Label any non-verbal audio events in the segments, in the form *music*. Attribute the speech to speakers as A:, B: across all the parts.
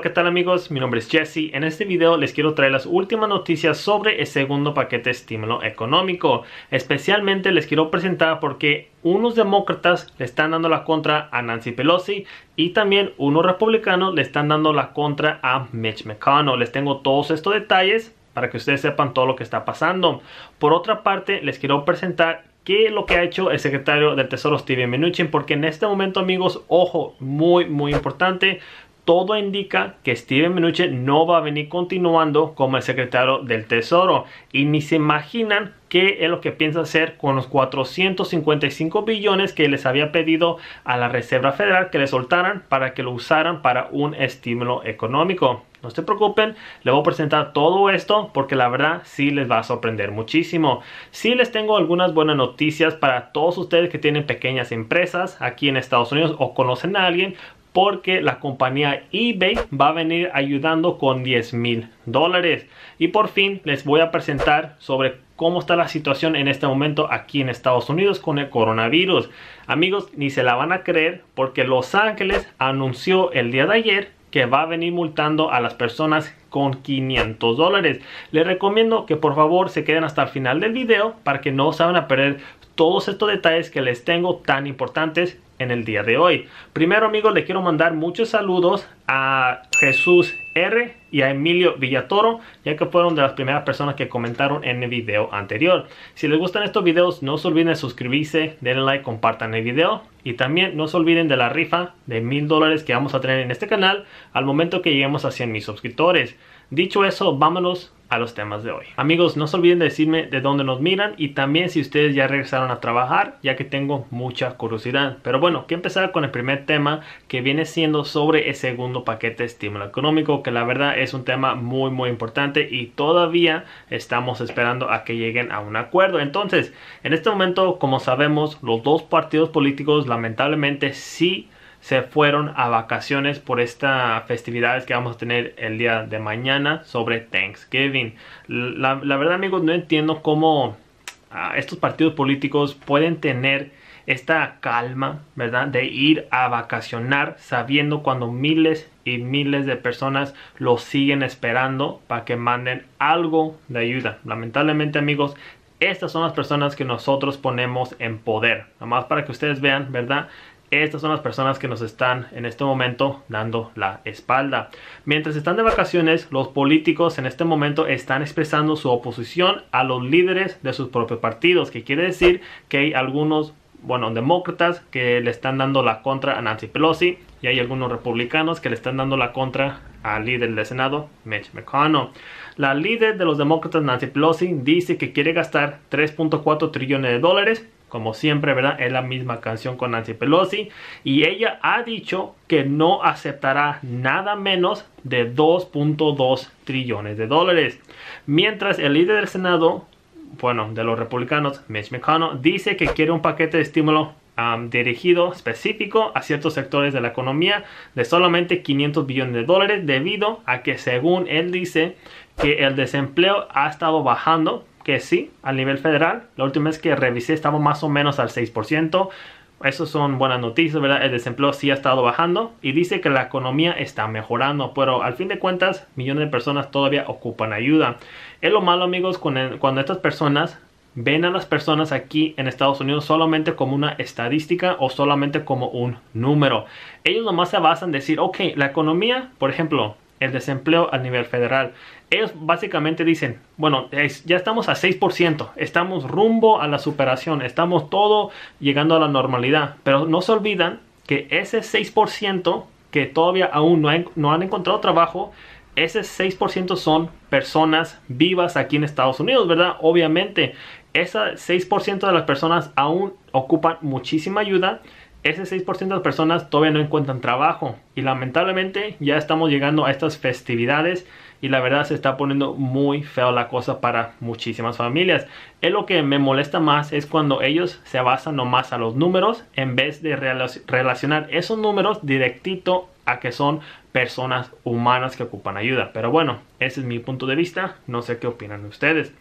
A: qué tal amigos, mi nombre es Jesse. En este video les quiero traer las últimas noticias sobre el segundo paquete de estímulo económico. Especialmente les quiero presentar porque unos demócratas le están dando la contra a Nancy Pelosi y también unos republicanos le están dando la contra a Mitch McConnell. Les tengo todos estos detalles para que ustedes sepan todo lo que está pasando. Por otra parte, les quiero presentar qué es lo que ha hecho el secretario del Tesoro Steven Mnuchin, porque en este momento, amigos, ojo, muy, muy importante, todo indica que Steven Mnuchin no va a venir continuando como el secretario del Tesoro y ni se imaginan qué es lo que piensa hacer con los 455 billones que les había pedido a la Reserva Federal que le soltaran para que lo usaran para un estímulo económico. No se preocupen, les voy a presentar todo esto porque la verdad sí les va a sorprender muchísimo. Sí les tengo algunas buenas noticias para todos ustedes que tienen pequeñas empresas aquí en Estados Unidos o conocen a alguien porque la compañía eBay va a venir ayudando con 10 mil dólares. Y por fin les voy a presentar sobre cómo está la situación en este momento aquí en Estados Unidos con el coronavirus. Amigos, ni se la van a creer porque Los Ángeles anunció el día de ayer que va a venir multando a las personas con 500 dólares. Les recomiendo que por favor se queden hasta el final del video para que no se van a perder todos estos detalles que les tengo tan importantes en el día de hoy. Primero amigos, le quiero mandar muchos saludos a Jesús R y a Emilio Villatoro, ya que fueron de las primeras personas que comentaron en el video anterior. Si les gustan estos videos, no se olviden de suscribirse, denle like, compartan el video y también no se olviden de la rifa de mil dólares que vamos a tener en este canal al momento que lleguemos a 100 mil suscriptores. Dicho eso, vámonos a los temas de hoy. Amigos, no se olviden de decirme de dónde nos miran y también si ustedes ya regresaron a trabajar, ya que tengo mucha curiosidad. Pero bueno, que empezar con el primer tema que viene siendo sobre el segundo paquete de estímulo económico, que la verdad es un tema muy muy importante y todavía estamos esperando a que lleguen a un acuerdo. Entonces, en este momento, como sabemos, los dos partidos políticos lamentablemente sí se fueron a vacaciones por estas festividades que vamos a tener el día de mañana sobre Thanksgiving. La, verdad amigos, no entiendo cómo ah, estos partidos políticos pueden tener esta calma, ¿verdad? De ir a vacacionar sabiendo cuando miles y miles de personas lo siguen esperando para que manden algo de ayuda. Lamentablemente amigos, estas son las personas que nosotros ponemos en poder. Nada más para que ustedes vean, ¿verdad? estas son las personas que nos están en este momento dando la espalda. Mientras están de vacaciones, los políticos en este momento están expresando su oposición a los líderes de sus propios partidos, que quiere decir que hay algunos, bueno, demócratas que le están dando la contra a Nancy Pelosi y hay algunos republicanos que le están dando la contra al líder del Senado, Mitch McConnell. La líder de los demócratas, Nancy Pelosi, dice que quiere gastar 3.4 trillones de dólares como siempre, ¿verdad? Es la misma canción con Nancy Pelosi. Y ella ha dicho que no aceptará nada menos de 2.2 trillones de dólares. Mientras el líder del Senado, bueno, de los republicanos, Mitch McConnell, dice que quiere un paquete de estímulo um, dirigido específico a ciertos sectores de la economía de solamente 500 billones de dólares debido a que según él dice que el desempleo ha estado bajando que sí, al nivel federal, la última vez que revisé estaba más o menos al 6%. Eso son buenas noticias, ¿verdad? El desempleo sí ha estado bajando y dice que la economía está mejorando, pero al fin de cuentas millones de personas todavía ocupan ayuda. Es lo malo, amigos, cuando estas personas ven a las personas aquí en Estados Unidos solamente como una estadística o solamente como un número. Ellos nomás se basan en decir, ok, la economía, por ejemplo, el desempleo a nivel federal. Ellos básicamente dicen, bueno, ya estamos a 6%, estamos rumbo a la superación, estamos todo llegando a la normalidad, pero no se olvidan que ese 6% que todavía aún no, no han encontrado trabajo, ese 6% son personas vivas aquí en Estados Unidos, ¿verdad? Obviamente, ese 6% de las personas aún ocupan muchísima ayuda ese 6% de personas todavía no encuentran trabajo y lamentablemente ya estamos llegando a estas festividades y la verdad se está poniendo muy feo la cosa para muchísimas familias. Es lo que me molesta más es cuando ellos se basan nomás a los números en vez de relacionar esos números directito a que son personas humanas que ocupan ayuda. Pero bueno, ese es mi punto de vista, no sé qué opinan ustedes.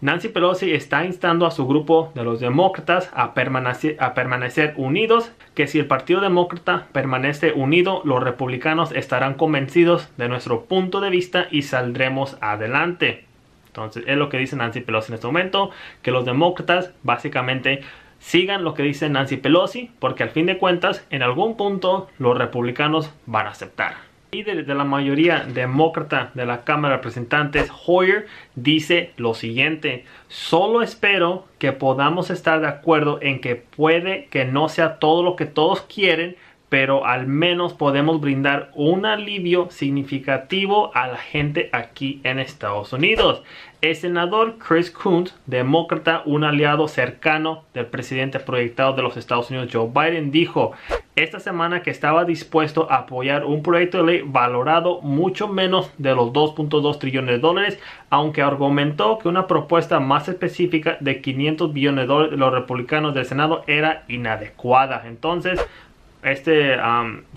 A: Nancy Pelosi está instando a su grupo de los demócratas a permanecer, a permanecer unidos, que si el Partido Demócrata permanece unido, los republicanos estarán convencidos de nuestro punto de vista y saldremos adelante. Entonces es lo que dice Nancy Pelosi en este momento, que los demócratas básicamente sigan lo que dice Nancy Pelosi, porque al fin de cuentas en algún punto los republicanos van a aceptar. Y desde de la mayoría demócrata de la Cámara de Representantes, Hoyer dice lo siguiente, solo espero que podamos estar de acuerdo en que puede que no sea todo lo que todos quieren, pero al menos podemos brindar un alivio significativo a la gente aquí en Estados Unidos. El senador Chris Coons, demócrata, un aliado cercano del presidente proyectado de los Estados Unidos, Joe Biden, dijo esta semana que estaba dispuesto a apoyar un proyecto de ley valorado mucho menos de los 2.2 trillones de dólares, aunque argumentó que una propuesta más específica de 500 billones de dólares de los republicanos del Senado era inadecuada. Entonces, este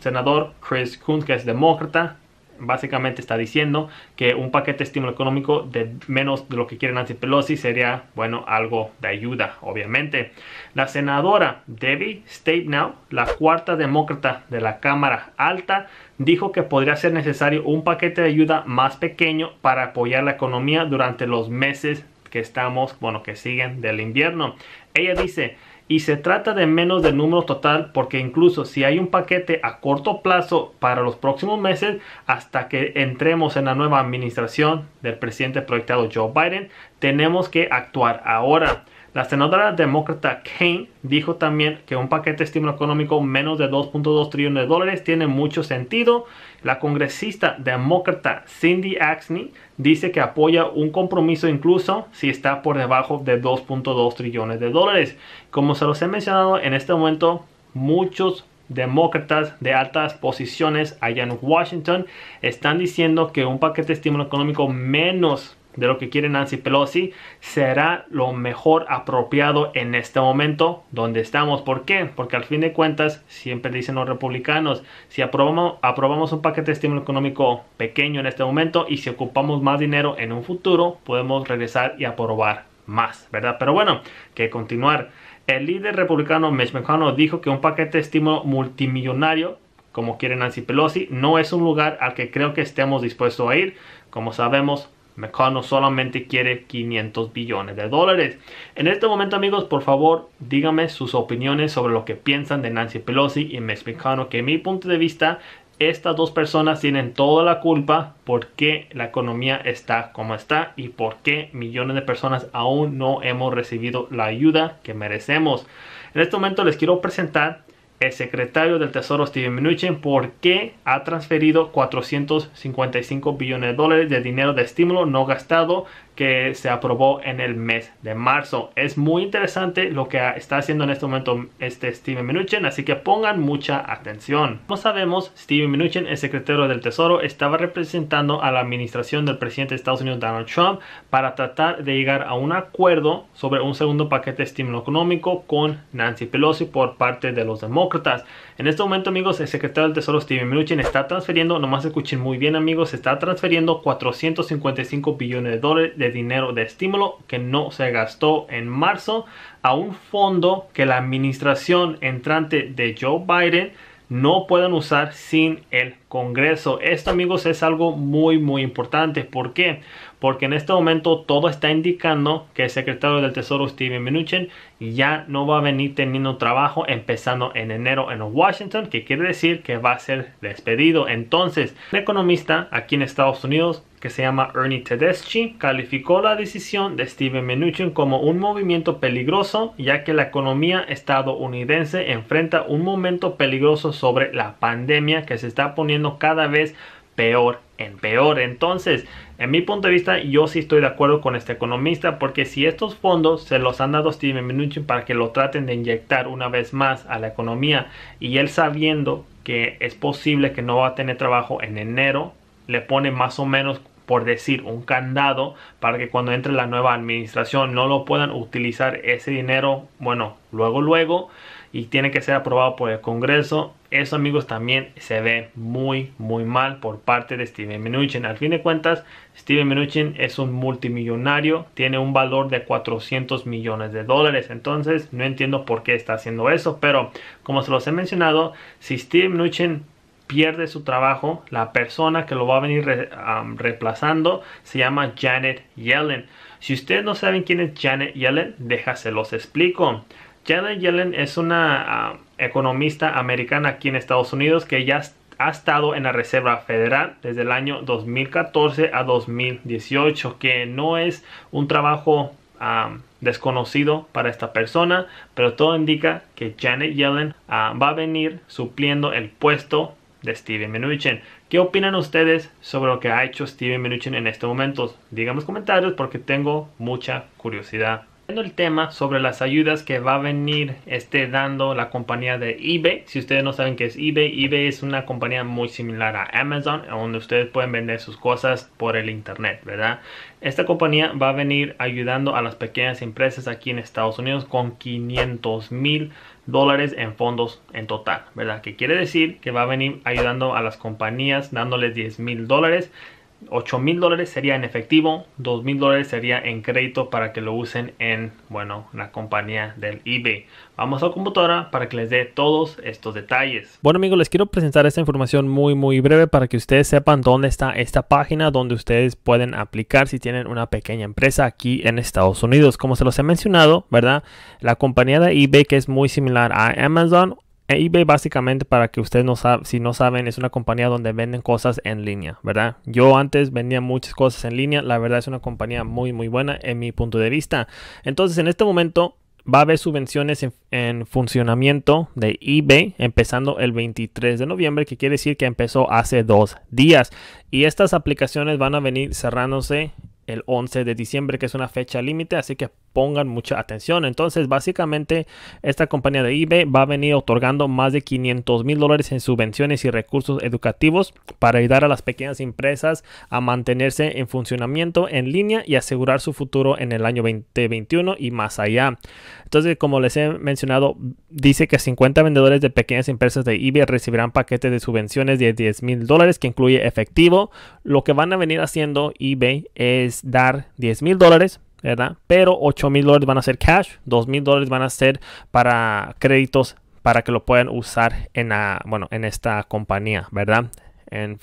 A: senador Chris Coons, que es demócrata, básicamente está diciendo que un paquete de estímulo económico de menos de lo que quiere Nancy Pelosi sería, bueno, algo de ayuda, obviamente. La senadora Debbie Stabenow, la cuarta demócrata de la Cámara Alta, dijo que podría ser necesario un paquete de ayuda más pequeño para apoyar la economía durante los meses que estamos, bueno, que siguen del invierno. Ella dice, y se trata de menos del número total porque incluso si hay un paquete a corto plazo para los próximos meses hasta que entremos en la nueva administración del presidente proyectado Joe Biden, tenemos que actuar ahora. La senadora demócrata Kane dijo también que un paquete de estímulo económico menos de 2.2 trillones de dólares tiene mucho sentido. La congresista demócrata Cindy Axney dice que apoya un compromiso incluso si está por debajo de 2.2 trillones de dólares. Como se los he mencionado, en este momento muchos demócratas de altas posiciones allá en Washington están diciendo que un paquete de estímulo económico menos de lo que quiere Nancy Pelosi será lo mejor apropiado en este momento donde estamos. ¿Por qué? Porque al fin de cuentas, siempre dicen los republicanos, si aprobamos, aprobamos un paquete de estímulo económico pequeño en este momento y si ocupamos más dinero en un futuro, podemos regresar y aprobar más, ¿verdad? Pero bueno, que continuar. El líder republicano Mitch McConnell dijo que un paquete de estímulo multimillonario como quiere Nancy Pelosi, no es un lugar al que creo que estemos dispuestos a ir. Como sabemos, McConnell solamente quiere 500 billones de dólares. En este momento, amigos, por favor, díganme sus opiniones sobre lo que piensan de Nancy Pelosi y me McConnell, que en mi punto de vista, estas dos personas tienen toda la culpa por qué la economía está como está y por qué millones de personas aún no hemos recibido la ayuda que merecemos. En este momento les quiero presentar el secretario del Tesoro Steven Mnuchin por qué ha transferido 455 billones de dólares de dinero de estímulo no gastado que se aprobó en el mes de marzo. Es muy interesante lo que está haciendo en este momento este Steven Mnuchin, así que pongan mucha atención. Como sabemos, Steven Mnuchin, el secretario del Tesoro, estaba representando a la administración del presidente de Estados Unidos Donald Trump para tratar de llegar a un acuerdo sobre un segundo paquete de estímulo económico con Nancy Pelosi por parte de los demócratas. En este momento, amigos, el secretario del Tesoro Steven Mnuchin está transfiriendo, nomás escuchen muy bien, amigos, está transfiriendo 455 billones de dólares de dinero de estímulo que no se gastó en marzo a un fondo que la administración entrante de Joe Biden no pueden usar sin el Congreso. Esto amigos es algo muy muy importante. ¿Por qué? porque en este momento todo está indicando que el secretario del Tesoro Steven Mnuchin ya no va a venir teniendo trabajo empezando en enero en Washington, que quiere decir que va a ser despedido. Entonces, un economista aquí en Estados Unidos que se llama Ernie Tedeschi calificó la decisión de Steven Mnuchin como un movimiento peligroso, ya que la economía estadounidense enfrenta un momento peligroso sobre la pandemia que se está poniendo cada vez más peor en peor. Entonces, en mi punto de vista, yo sí estoy de acuerdo con este economista porque si estos fondos se los han dado a Steven Mnuchin para que lo traten de inyectar una vez más a la economía y él sabiendo que es posible que no va a tener trabajo en enero, le pone más o menos por decir un candado para que cuando entre la nueva administración no lo puedan utilizar ese dinero, bueno, luego luego y tiene que ser aprobado por el Congreso. Eso, amigos, también se ve muy, muy mal por parte de Steven Mnuchin. Al fin de cuentas, Steven Mnuchin es un multimillonario, tiene un valor de 400 millones de dólares. Entonces, no entiendo por qué está haciendo eso, pero como se los he mencionado, si Steven Mnuchin pierde su trabajo, la persona que lo va a venir reemplazando se llama Janet Yellen. Si ustedes no saben quién es Janet Yellen, déjase los explico. Janet Yellen es una ah, economista americana aquí en Estados Unidos que ya ha estado en la Reserva Federal desde el año 2014 a 2018, que no es un trabajo ah, desconocido para esta persona, pero todo indica que Janet Yellen ah, va a venir supliendo el puesto de Steven Mnuchin. ¿Qué opinan ustedes sobre lo que ha hecho Steven Mnuchin en estos momentos? Díganme en los comentarios porque tengo mucha curiosidad el tema sobre las ayudas que va a venir esté dando la compañía de eBay. Si ustedes no saben qué es eBay, eBay es una compañía muy similar a Amazon, donde ustedes pueden vender sus cosas por el internet, ¿verdad? Esta compañía va a venir ayudando a las pequeñas empresas aquí en Estados Unidos con 500 mil dólares en fondos en total, ¿verdad? Que quiere decir que va a venir ayudando a las compañías dándoles 10 mil dólares 8 mil dólares sería en efectivo, $2,000 mil dólares sería en crédito para que lo usen en, bueno, la compañía del eBay. Vamos a la computadora para que les dé todos estos detalles. Bueno amigos, les quiero presentar esta información muy muy breve para que ustedes sepan dónde está esta página donde ustedes pueden aplicar si tienen una pequeña empresa aquí en Estados Unidos. Como se los he mencionado, ¿verdad? La compañía de eBay que es muy similar a Amazon e eBay básicamente para que ustedes no saben, si no saben, es una compañía donde venden cosas en línea, ¿verdad? Yo antes vendía muchas cosas en línea, la verdad es una compañía muy muy buena en mi punto de vista. Entonces en este momento va a haber subvenciones en, funcionamiento de eBay empezando el 23 de noviembre, que quiere decir que empezó hace dos días. Y estas aplicaciones van a venir cerrándose el 11 de diciembre, que es una fecha límite, así que pongan mucha atención. Entonces, básicamente, esta compañía de eBay va a venir otorgando más de 500 mil dólares en subvenciones y recursos educativos para ayudar a las pequeñas empresas a mantenerse en funcionamiento en línea y asegurar su futuro en el año 2021 y más allá. Entonces, como les he mencionado, dice que 50 vendedores de pequeñas empresas de eBay recibirán paquetes de subvenciones de 10 mil dólares que incluye efectivo. Lo que van a venir haciendo eBay es dar 10 mil dólares pero 8 mil dólares van a ser cash, $2,000 mil dólares van a ser para créditos para que lo puedan usar en, la, bueno, en esta compañía, ¿verdad?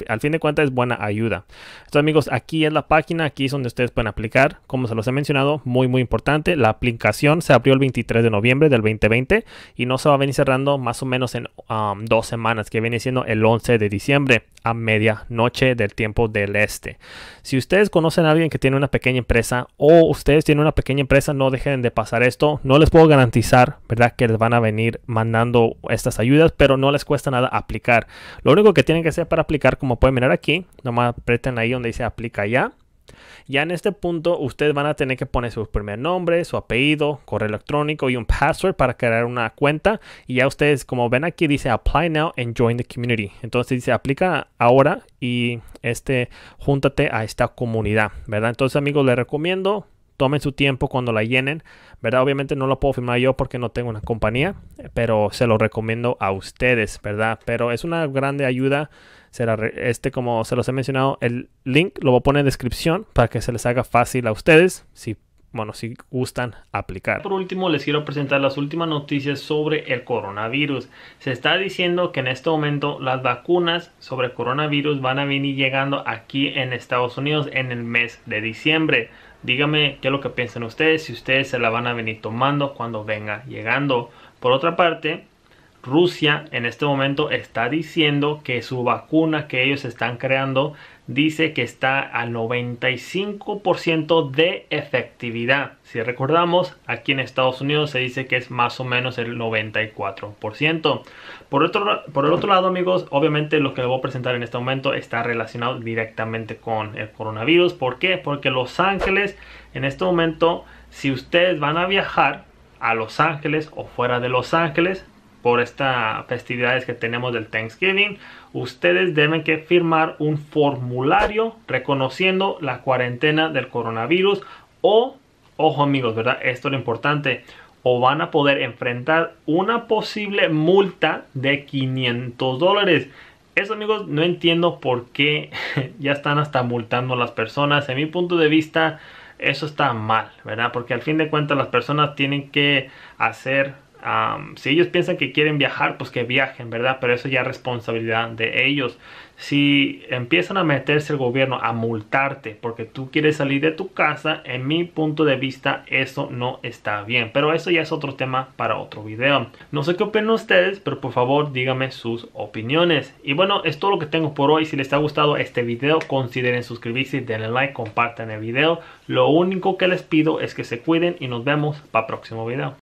A: al fin de cuentas es buena ayuda. Entonces amigos, aquí es la página, aquí es donde ustedes pueden aplicar. Como se los he mencionado, muy muy importante. La aplicación se abrió el 23 de noviembre del 2020 y no se va a venir cerrando más o menos en um, dos semanas, que viene siendo el 11 de diciembre a medianoche del tiempo del este. Si ustedes conocen a alguien que tiene una pequeña empresa o ustedes tienen una pequeña empresa, no dejen de pasar esto. No les puedo garantizar, ¿verdad? Que les van a venir mandando estas ayudas, pero no les cuesta nada aplicar. Lo único que tienen que hacer para aplicar como pueden mirar aquí. Nomás aprieten ahí donde dice aplica ya. Ya en este punto ustedes van a tener que poner su primer nombre, su apellido, correo electrónico y un password para crear una cuenta. Y ya ustedes, como ven aquí, dice apply now and join the community. Entonces dice aplica ahora y este júntate a esta comunidad, ¿verdad? Entonces amigos, les recomiendo tomen su tiempo cuando la llenen, ¿verdad? Obviamente no lo puedo firmar yo porque no tengo una compañía, pero se lo recomiendo a ustedes, ¿verdad? Pero es una grande ayuda. Será este, como se los he mencionado, el link lo voy a poner en descripción para que se les haga fácil a ustedes si, bueno, si gustan aplicar. Por último, les quiero presentar las últimas noticias sobre el coronavirus. Se está diciendo que en este momento las vacunas sobre coronavirus van a venir llegando aquí en Estados Unidos en el mes de diciembre. Dígame qué es lo que piensan ustedes, si ustedes se la van a venir tomando cuando venga llegando. Por otra parte, Rusia en este momento está diciendo que su vacuna que ellos están creando dice que está al 95% de efectividad. Si recordamos, aquí en Estados Unidos se dice que es más o menos el 94%. Por, otro, por el otro lado, amigos, obviamente lo que les voy a presentar en este momento está relacionado directamente con el coronavirus. ¿Por qué? Porque Los Ángeles, en este momento, si ustedes van a viajar a Los Ángeles o fuera de Los Ángeles, por estas festividades que tenemos del Thanksgiving, ustedes deben que firmar un formulario reconociendo la cuarentena del coronavirus o, ojo amigos, ¿verdad? Esto es lo importante, o van a poder enfrentar una posible multa de 500 dólares. Eso amigos, no entiendo por qué *laughs* ya están hasta multando a las personas. En mi punto de vista, eso está mal, ¿verdad? Porque al fin de cuentas las personas tienen que hacer si ellos piensan que quieren viajar, pues que viajen, ¿verdad? Pero eso ya es responsabilidad de ellos. Si empiezan a meterse el gobierno a multarte porque tú quieres salir de tu casa, en mi punto de vista eso no está bien. Pero eso ya es otro tema para otro video. No sé qué opinan ustedes, pero por favor díganme sus opiniones. Y bueno, es todo lo que tengo por hoy. Si les ha gustado este video, consideren suscribirse, denle like, compartan el video. Lo único que les pido es que se cuiden y nos vemos para el próximo video.